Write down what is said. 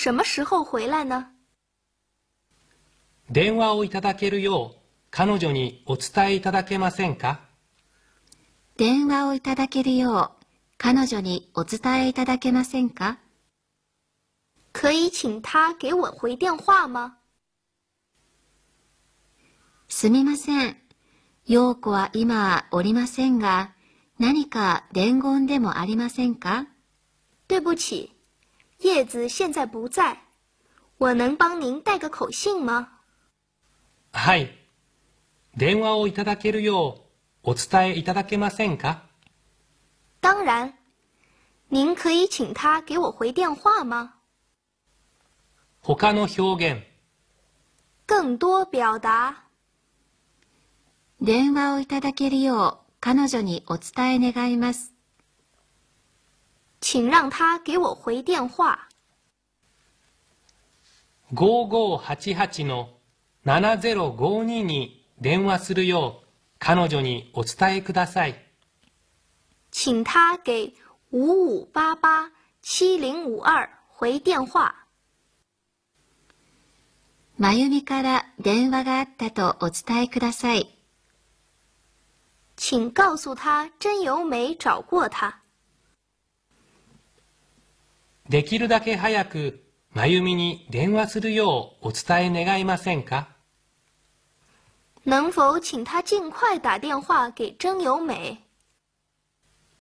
什么时候回来呢電話をいただけるよう彼女にお伝えいただけませんか電話をいただけるよう彼女にお伝えいただけませんか可以请他给我回电话吗すみません。陽子は今おりませんが、何か伝言でもありませんか对不起。叶子现在不在，我能帮您带个口信吗？はい。電話をいただけるようお伝えいただけませんか？当然。您可以请他给我回电话吗？他の表現。更多表达。電話をいただけるよう彼女にお伝え願います。请让他给我回电话。五五八八七五二，するよう彼女にお伝えください。请他给五五八八七零五二回电话。真由美から電話があったとお伝えください。请告诉他真由美找过他。できるだけ早く、まゆみに電話するようお伝え願いませんか能否请他尽快打电话给真由美？